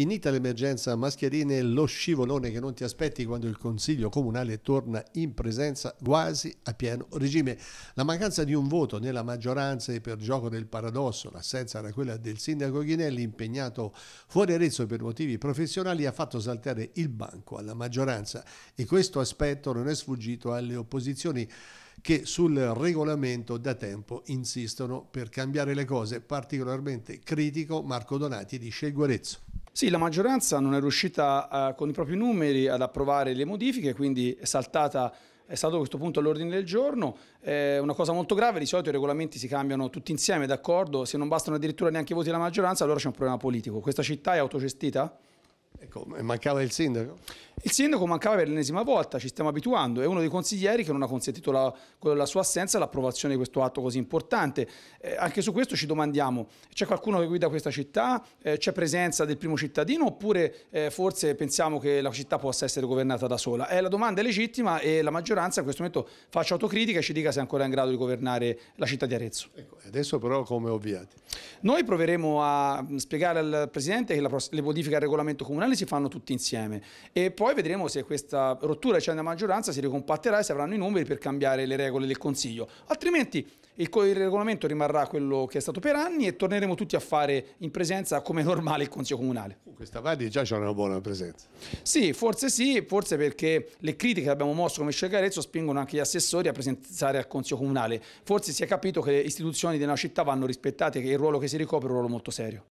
Finita l'emergenza mascherine, lo scivolone che non ti aspetti quando il Consiglio Comunale torna in presenza quasi a pieno regime. La mancanza di un voto nella maggioranza e per gioco del paradosso, l'assenza era quella del sindaco Ghinelli impegnato fuori Arezzo per motivi professionali, ha fatto saltare il banco alla maggioranza e questo aspetto non è sfuggito alle opposizioni che sul regolamento da tempo insistono per cambiare le cose, particolarmente critico Marco Donati di Scelguarezzo. Sì, la maggioranza non è riuscita eh, con i propri numeri ad approvare le modifiche, quindi è saltata è stato questo punto all'ordine del giorno, è eh, una cosa molto grave, di solito i regolamenti si cambiano tutti insieme, d'accordo, se non bastano addirittura neanche i voti della maggioranza allora c'è un problema politico. Questa città è autogestita? Ecco, mancava il sindaco? Il sindaco mancava per l'ennesima volta, ci stiamo abituando, è uno dei consiglieri che non ha consentito la, con la sua assenza l'approvazione di questo atto così importante. Eh, anche su questo ci domandiamo, c'è qualcuno che guida questa città? Eh, c'è presenza del primo cittadino oppure eh, forse pensiamo che la città possa essere governata da sola? Eh, la domanda è legittima e la maggioranza in questo momento faccia autocritica e ci dica se è ancora in grado di governare la città di Arezzo. Ecco, adesso però come ovviati? Noi proveremo a mm, spiegare al Presidente che le modifiche al regolamento comunale si fanno tutti insieme e poi vedremo se questa rottura c'è nella maggioranza si ricompatterà e se avranno i numeri per cambiare le regole del Consiglio. Altrimenti il, il, regolamento rimarrà quello che è stato per anni e torneremo tutti a fare in presenza come normale il Consiglio Comunale. questa Vadi già c'è una buona presenza. Sì, forse sì, forse perché le critiche che abbiamo mosso come Scegarezzo spingono anche gli assessori a presenziare al Consiglio Comunale. Forse si è capito che le istituzioni della città vanno rispettate, che il ruolo che si ricopre è un ruolo molto serio.